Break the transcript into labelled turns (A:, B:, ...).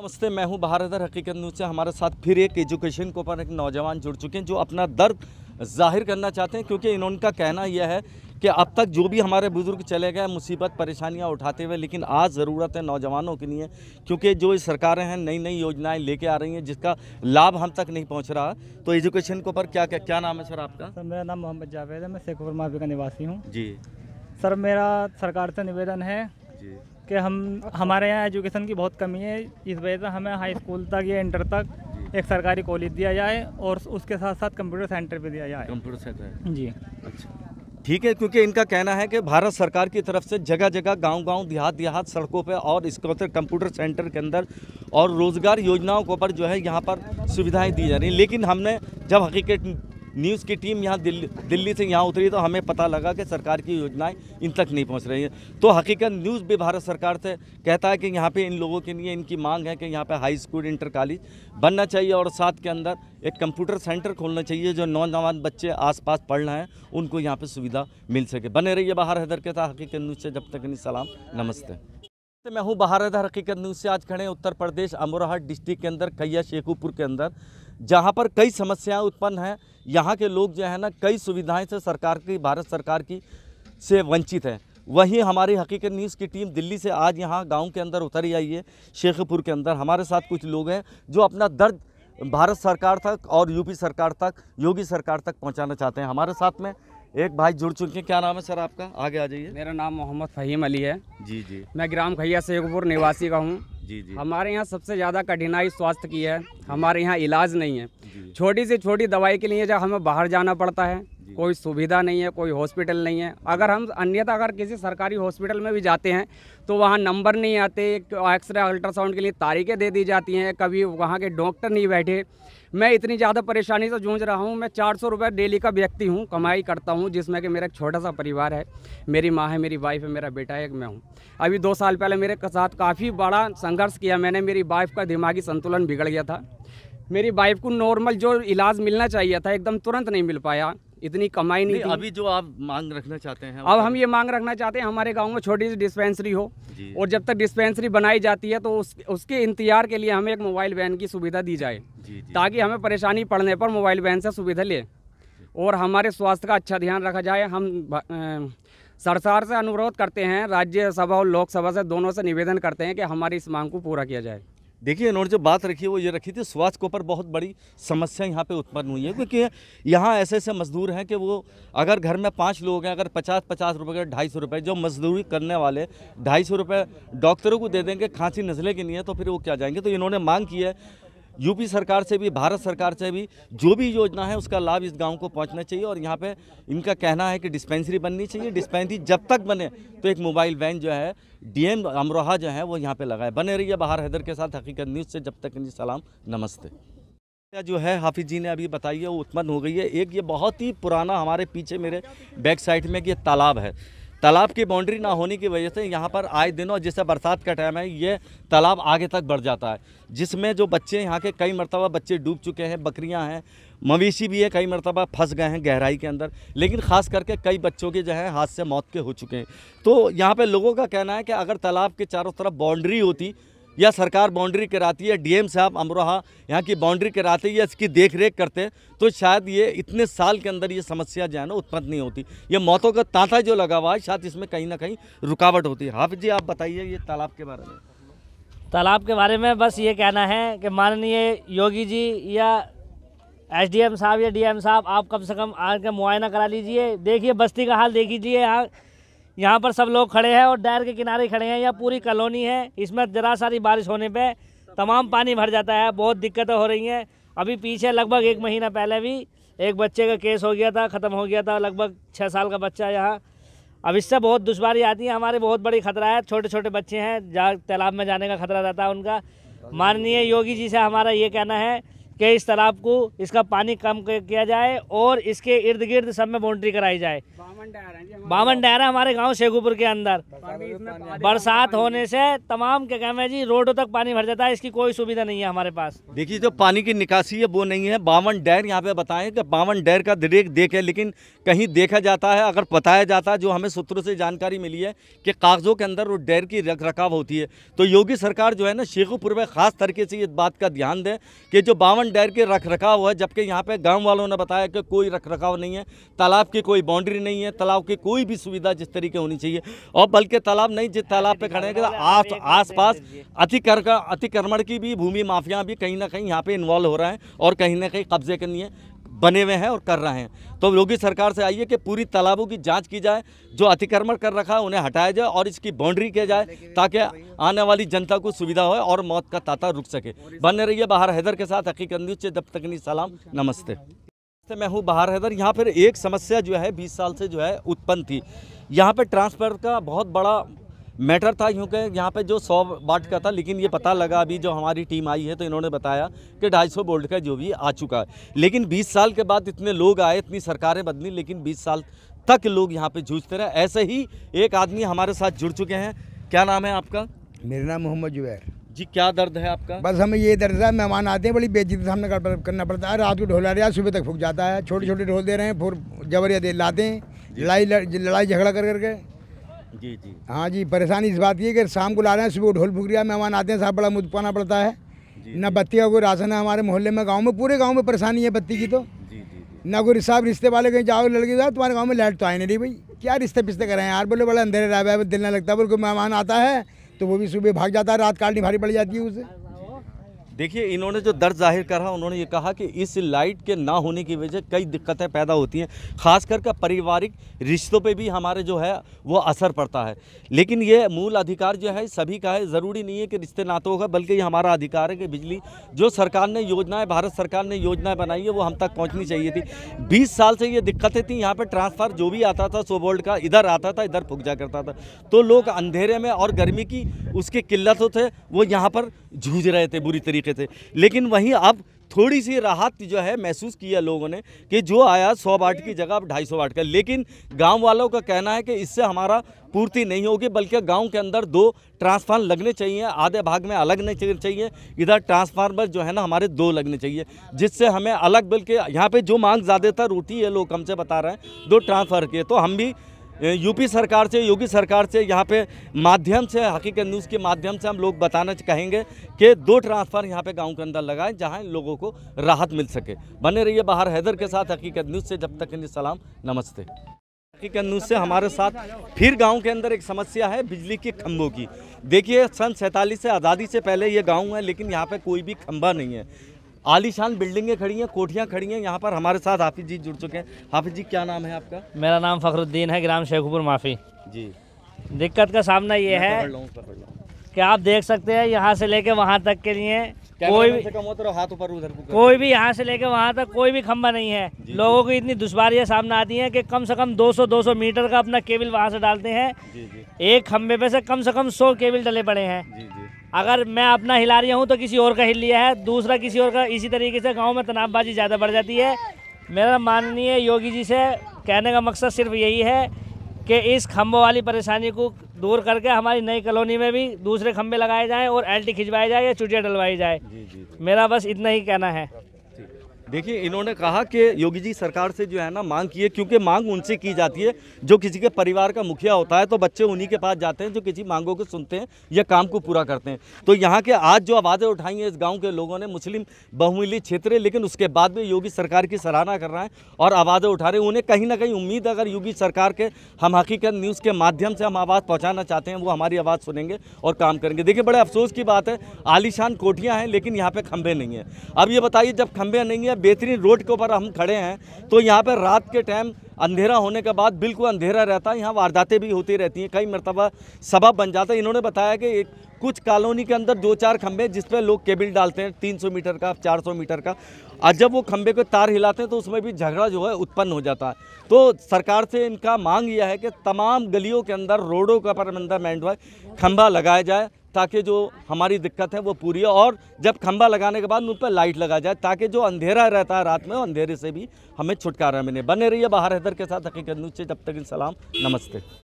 A: नमस्ते मैं हूं बहारदर हकीकत न्यूज़ से हमारे साथ फिर एक एजुकेशन के ऊपर एक नौजवान जुड़ चुके हैं जो अपना दर्द जाहिर करना चाहते हैं क्योंकि का कहना यह है कि अब तक जो भी हमारे बुज़ुर्ग चले गए मुसीबत परेशानियां उठाते हुए लेकिन आज ज़रूरत है नौजवानों के लिए क्योंकि जो सरकारें हैं नई नई योजनाएं लेके आ रही हैं जिसका लाभ हम तक नहीं पहुंच रहा तो एजुकेशन के ऊपर क्या क्या क्या नाम है सर
B: आपका सर मेरा नाम मोहम्मद जावेद है मैं शेखपुर माफी का निवासी हूँ जी सर मेरा सरकार से निवेदन है जी कि हम अच्छा। हमारे यहाँ एजुकेशन की बहुत कमी है इस वजह से हमें हाई स्कूल तक या इंटर तक एक सरकारी कॉलेज दिया जाए और उसके साथ साथ कंप्यूटर सेंटर भी दिया जाए
A: कंप्यूटर सेंटर
B: जी अच्छा
A: ठीक है क्योंकि इनका कहना है कि भारत सरकार की तरफ से जगह जगह गांव गांव देहात देहात सड़कों पे और इसके अंदर कंप्यूटर सेंटर के अंदर और रोज़गार योजनाओं को पर जो है यहाँ पर सुविधाएं दी जा रही हैं लेकिन हमने जब हकीकत न्यूज़ की टीम यहाँ दिल्ली दिल्ली से यहाँ उतरी तो हमें पता लगा कि सरकार की योजनाएं इन तक नहीं पहुँच रही हैं तो हकीकत न्यूज़ भी भारत सरकार से कहता है कि यहाँ पे इन लोगों के लिए इनकी मांग है कि यहाँ पर हाई स्कूल इंटर कॉलेज बनना चाहिए और साथ के अंदर एक कंप्यूटर सेंटर खोलना चाहिए जो नौजवान बच्चे पास पढ़ रहे हैं उनको यहाँ पर सुविधा मिल सके बने रही बाहर हैदर के साथ हकीकत न्यूज़ से जब तक नहीं सलाम नमस्ते मैं हूँ बाहर रहता हकीकत न्यूज़ से आज खड़े उत्तर प्रदेश अमरोहा डिस्ट्रिक्ट के अंदर कैया शेखुपुर के अंदर जहाँ पर कई समस्याएं उत्पन्न हैं यहाँ के लोग जो है ना कई सुविधाएं से सरकार की भारत सरकार की से वंचित हैं वहीं हमारी हकीकत न्यूज़ की टीम दिल्ली से आज यहाँ गाँव के अंदर उतरी आई है शेखपुर के अंदर हमारे साथ कुछ लोग हैं जो अपना दर्द भारत सरकार तक और यूपी सरकार तक योगी सरकार तक पहुँचाना चाहते हैं हमारे साथ में एक भाई जुड़ चुके हैं क्या नाम है सर आपका आगे आ जाइए
B: मेरा नाम मोहम्मद फहीम अली है जी जी मैं ग्राम खैया शेखपुर निवासी का हूँ जी जी हमारे यहाँ सबसे ज़्यादा कठिनाई स्वास्थ्य की है हमारे यहाँ इलाज नहीं है छोटी से छोटी दवाई के लिए जब हमें बाहर जाना पड़ता है कोई सुविधा नहीं है कोई हॉस्पिटल नहीं है अगर हम अन्यथा अगर किसी सरकारी हॉस्पिटल में भी जाते हैं तो वहाँ नंबर नहीं आते एक्सरे अल्ट्रासाउंड के लिए तारीखें दे दी जाती हैं कभी वहाँ के डॉक्टर नहीं बैठे मैं इतनी ज़्यादा परेशानी से जूझ रहा हूँ मैं चार सौ रुपये डेली का व्यक्ति हूँ कमाई करता हूँ जिसमें कि मेरा एक छोटा सा परिवार है मेरी माँ है मेरी वाइफ है मेरा बेटा है एक मैं हूँ अभी दो साल पहले मेरे साथ काफ़ी बड़ा संघर्ष किया मैंने मेरी वाइफ का दिमागी संतुलन बिगड़ गया था मेरी वाइफ को नॉर्मल जो इलाज मिलना चाहिए था एकदम तुरंत नहीं मिल पाया इतनी कमाई नहीं, नहीं अभी जो
A: आप मांग रखना चाहते हैं अब हम
B: ये मांग रखना चाहते हैं हमारे गांव में छोटी सी डिस्पेंसरी हो और जब तक डिस्पेंसरी बनाई जाती है तो उस, उसके इंतजार के लिए हमें एक मोबाइल वैन की सुविधा दी जाए ताकि हमें परेशानी पड़ने पर मोबाइल वैन से सुविधा ले और हमारे स्वास्थ्य का अच्छा ध्यान रखा जाए हम सरसार से अनुरोध करते हैं राज्यसभा और लोकसभा से दोनों से निवेदन करते हैं कि हमारी इस मांग को पूरा किया जाए देखिए इन्होंने जो बात रखी है वो ये रखी थी स्वास्थ्य के ऊपर बहुत बड़ी समस्या यहाँ पे उत्पन्न हुई है क्योंकि
A: यहाँ ऐसे ऐसे मजदूर हैं कि वो अगर घर में पाँच लोग हैं अगर पचास पचास रुपये के ढाई सौ रुपये जो मजदूरी करने वाले ढाई सौ रुपये डॉक्टरों को दे देंगे खांसी नज़ले के लिए तो फिर वो क्या जाएंगे तो इन्होंने मांग की है यूपी सरकार से भी भारत सरकार से भी जो भी योजना है उसका लाभ इस गांव को पहुंचना चाहिए और यहाँ पे इनका कहना है कि डिस्पेंसरी बननी चाहिए डिस्पेंसरी जब तक बने तो एक मोबाइल वैन जो है डीएम अमरोहा जो है वो यहाँ पे लगाए बने रहिए बाहर हैदर के साथ हकीकत न्यूज़ से जब तक सलाम नमस्ते जो है हाफिज जी ने अभी बताई है वो उत्पन्न हो गई है एक ये बहुत ही पुराना हमारे पीछे मेरे बैक साइड में एक ये तालाब है तालाब की बाउंड्री ना होने की वजह से यहाँ पर आए दिनों जैसे बरसात का टाइम है ये तालाब आगे तक बढ़ जाता है जिसमें जो बच्चे यहाँ के कई मरतबा बच्चे डूब चुके हैं बकरियाँ हैं मवेशी भी है कई मरतबा फंस गए हैं गहराई के अंदर लेकिन ख़ास करके कई बच्चों के जो है हाथ से मौत के हो चुके हैं तो यहाँ पर लोगों का कहना है कि अगर तालाब के चारों तरफ बाउंड्री होती या सरकार बाउंड्री कराती है डीएम साहब अमरोहा यहाँ की बाउंड्री कराते या इसकी देख रेख करते तो शायद ये इतने साल के अंदर ये समस्या जो है ना उत्पन्न नहीं होती ये मौतों का तांता जो लगा हुआ है शायद इसमें कहीं ना कहीं रुकावट होती है हाफिज जी आप बताइए ये तालाब के बारे में
C: तालाब के बारे में बस ये कहना है कि माननीय योगी जी या एस साहब या डी साहब आप कम से कम आकर मुआयना करा लीजिए देखिए बस्ती का हाल देख लीजिए यहाँ यहाँ पर सब लोग खड़े हैं और डायर के किनारे खड़े हैं यह पूरी कॉलोनी है इसमें ज़रा सारी बारिश होने पर तमाम पानी भर जाता है बहुत दिक्कतें हो रही हैं अभी पीछे लगभग एक महीना पहले भी एक बच्चे का केस हो गया था ख़त्म हो गया था लगभग छः साल का बच्चा यहाँ अब इससे बहुत दुशारी आती है हमारे बहुत बड़ी खतरा है छोटे छोटे बच्चे हैं जहाँ तालाब में जाने का खतरा रहता है उनका माननीय योगी जी से हमारा ये कहना है कि इस तालाब को इसका पानी कम किया जाए और इसके इर्द गिर्द सब में बाउंड्री कराई जाए बावन डायरा हमारे गांव शेखुपुर के अंदर बरसात होने से तमाम क्या कहना जी रोडों तक पानी भर जाता है इसकी कोई सुविधा नहीं है हमारे पास
A: देखिए जो पानी की निकासी है वो नहीं है बावन डैर यहाँ पे बताएं कि बावन डैर का रेट देख है लेकिन कहीं देखा जाता है अगर बताया जाता है जो हमें सूत्रों से जानकारी मिली है कि कागजों के अंदर वो डैर की रख रखाव होती है तो योगी सरकार जो है ना शेखुपुर में खास तरीके से इस बात का ध्यान दें कि जो बावन बांध डैर के रख रखाव है जबकि यहाँ पे गांव वालों ने बताया कि कोई रख रखाव नहीं है तालाब की कोई बाउंड्री नहीं है तालाब की कोई भी सुविधा जिस तरीके होनी चाहिए और बल्कि तालाब नहीं जिस तालाब पे खड़े हैं आस आस पास अतिक्र अतिक्रमण की भी भूमि माफिया भी कहीं ना कहीं यहाँ पर इन्वॉल्व हो रहे हैं और कहीं ना कहीं कब्जे के लिए बने हुए हैं और कर रहे हैं तो योगी सरकार से आइए कि पूरी तालाबों की जांच की जाए जो अतिक्रमण कर रखा है उन्हें हटाया जाए और इसकी बाउंड्री किया जाए ताकि आने वाली जनता को सुविधा हो और मौत का ताता रुक सके बने रहिए बाहर हैदर के साथ हकीकत न्यूज से तब तकनी सलाम नमस्ते मैं हूँ बाहर हैदर यहाँ पर एक समस्या जो है बीस साल से जो है उत्पन्न थी यहाँ पर ट्रांसफर का बहुत बड़ा मैटर था क्योंकि यहाँ पे जो सौ वाट का था लेकिन ये पता लगा अभी जो हमारी टीम आई है तो इन्होंने बताया कि ढाई सौ बोल्ट का जो भी आ चुका है लेकिन बीस साल के बाद इतने लोग आए इतनी सरकारें बदली लेकिन बीस साल तक लोग यहाँ पे जूझते रहे ऐसे ही एक आदमी हमारे साथ जुड़ चुके हैं क्या नाम है आपका
B: मेरा नाम मोहम्मद जुबैर
A: जी क्या दर्द है
B: आपका बस हमें ये दर्द है मेहमान आते हैं बड़ी बेजी सामने करना पड़ता है रात को ढोला रहा सुबह तक फूक जाता है छोटे छोटे ढोल दे रहे हैं फिर जबरिया दे लाते हैं लड़ाई लड़ाई झगड़ा कर करके जी जी हाँ जी परेशानी इस बात की है कि शाम को ला रहे हैं सुबह ढोल फुकरिया मेहमान आते हैं साहब बड़ा मुझ पाना पड़ता है न बत्ती का कोई राशन है हमारे मोहल्ले में गाँव में पूरे गाँव में परेशानी है बत्ती की तो ना कोई साहब रिश्ते वाले कहीं जाओ लड़के जाओ तुम्हारे गाँव में लाइट तो आई नहीं भाई क्या रिश्ते पिस्ते हैं यार बोले बड़ा अंधेरे रहा है दिल ना लगता बोल कोई मेहमान आता है तो वो भी सुबह भाग जाता है रात काटनी भारी पड़ जाती है उसे
A: देखिए इन्होंने जो दर्द जाहिर करा उन्होंने ये कहा कि इस लाइट के ना होने की वजह कई दिक्कतें पैदा होती हैं ख़ास करके पारिवारिक रिश्तों पे भी हमारे जो है वो असर पड़ता है लेकिन ये मूल अधिकार जो है सभी का है ज़रूरी नहीं है कि रिश्ते नातों का बल्कि ये हमारा अधिकार है कि बिजली जो सरकार ने योजनाएँ भारत सरकार ने योजनाएँ बनाई है वो हम तक पहुँचनी चाहिए थी बीस साल से ये दिक्कतें थी यहाँ पर ट्रांसफ़ार जो भी आता था सो वोल्ट का इधर आता था इधर फुक जा करता था तो लोग अंधेरे में और गर्मी की उसके किल्लत तो थे वो यहाँ पर जूझ रहे थे बुरी तरीके से लेकिन वहीं अब थोड़ी सी राहत जो है महसूस किया लोगों ने कि जो आया सौ वाट की जगह अब ढाई सौ वाट का लेकिन गांव वालों का कहना है कि इससे हमारा पूर्ति नहीं होगी बल्कि गांव के अंदर दो ट्रांसफार्म लगने चाहिए आधे भाग में अलग नहीं चाहिए इधर ट्रांसफार्मर जो है ना हमारे दो लगने चाहिए जिससे हमें अलग बल्कि यहाँ पर जो मांग ज़्यादातर उठी है लोग हमसे बता रहे हैं दो ट्रांसफ़ार के तो हम भी यूपी सरकार से योगी सरकार से यहाँ पे माध्यम से हकीकत न्यूज़ के माध्यम से हम लोग बताना कहेंगे कि दो ट्रांसफ़र यहाँ पे गांव के अंदर लगाएं जहाँ लोगों को राहत मिल सके बने रहिए बाहर हैदर के साथ हकीकत न्यूज़ से जब तक सलाम नमस्ते हकीकत न्यूज़ से हमारे साथ फिर गांव के अंदर एक समस्या है बिजली के खंभों की देखिए सन सैंतालीस से आज़ादी से पहले ये गाँव है लेकिन यहाँ पर कोई भी खंभा नहीं है आलीशान बिल्डिंगें खड़ी हैं कोठियाँ खड़ी हैं यहाँ पर हमारे साथ हाफिज
C: जी जुड़ चुके हैं हाफिज जी क्या नाम है आपका मेरा नाम फखरुद्दीन है ग्राम शेखपुर माफ़ी जी दिक्कत का सामना ये है कि आप देख सकते हैं यहाँ से लेके वहाँ तक के लिए कोई भी
A: तो हाथ ऊपर उधर कोई
C: भी यहाँ से लेके वहाँ तक कोई भी खम्बा नहीं है लोगों को इतनी दुश्वारियाँ सामने आती हैं कि कम से कम 200-200 मीटर का अपना केबल वहाँ से डालते हैं एक खम्बे पे से कम से कम 100 केबल डले पड़े हैं अगर मैं अपना हिला रही हूँ तो किसी और का हिल लिया है दूसरा किसी और का इसी तरीके से गाँव में तनावबाजी ज़्यादा बढ़ जाती है मेरा माननीय योगी जी से कहने का मकसद सिर्फ यही है कि इस खम्भों वाली परेशानी को दूर करके हमारी नई कॉलोनी में भी दूसरे खम्भे लगाए जाएँ और एल खिंचवाए जाए या चुटिया डलवाई जाए मेरा बस इतना ही कहना है
A: देखिए इन्होंने कहा कि योगी जी सरकार से जो है ना मांग की है क्योंकि मांग उनसे की जाती है जो किसी के परिवार का मुखिया होता है तो बच्चे उन्हीं के पास जाते हैं जो किसी मांगों को सुनते हैं या काम को पूरा करते हैं तो यहाँ के आज जो आवाज़ें उठाई हैं इस गाँव के लोगों ने मुस्लिम बहुमूल्य क्षेत्र है लेकिन उसके बाद भी योगी सरकार की सराहना कर रहा है और आवाज़ें उठा रहे हैं उन्हें कहीं ना कहीं उम्मीद अगर योगी सरकार के हम हकीकत न्यूज़ के माध्यम से हम आवाज़ पहुँचाना चाहते हैं वो हमारी आवाज़ सुनेंगे और काम करेंगे देखिए बड़े अफसोस की बात है आलिशान कोठियाँ हैं लेकिन यहाँ पर खंभे नहीं हैं अब ये बताइए जब खंभे नहीं है बेहतरीन रोड के ऊपर हम खड़े हैं तो यहाँ पर रात के टाइम अंधेरा होने के बाद बिल्कुल अंधेरा रहता है यहाँ वारदातें भी होती रहती हैं कई मरतबा सबब बन जाता है इन्होंने बताया कि एक कुछ कॉलोनी के अंदर दो चार खम्भे जिस पर लोग केबिल डालते हैं 300 मीटर का 400 मीटर का और जब वो खंबे को तार हिलाते हैं तो उसमें भी झगड़ा जो है उत्पन्न हो जाता है तो सरकार से इनका मांग यह है कि तमाम गलियों के अंदर रोडों का पर अंदर मैंड खंबा लगाया जाए ताकि जो हमारी दिक्कत है वो पूरी हो और जब खंबा लगाने के बाद उन पर लाइट लगा जाए ताकि जो अंधेरा रहता है रात में अंधेरे से भी हमें छुटकारा मिले बने रहिए बाहर हैदर के साथ हकीकत न्यूज से जब तक सलाम नमस्ते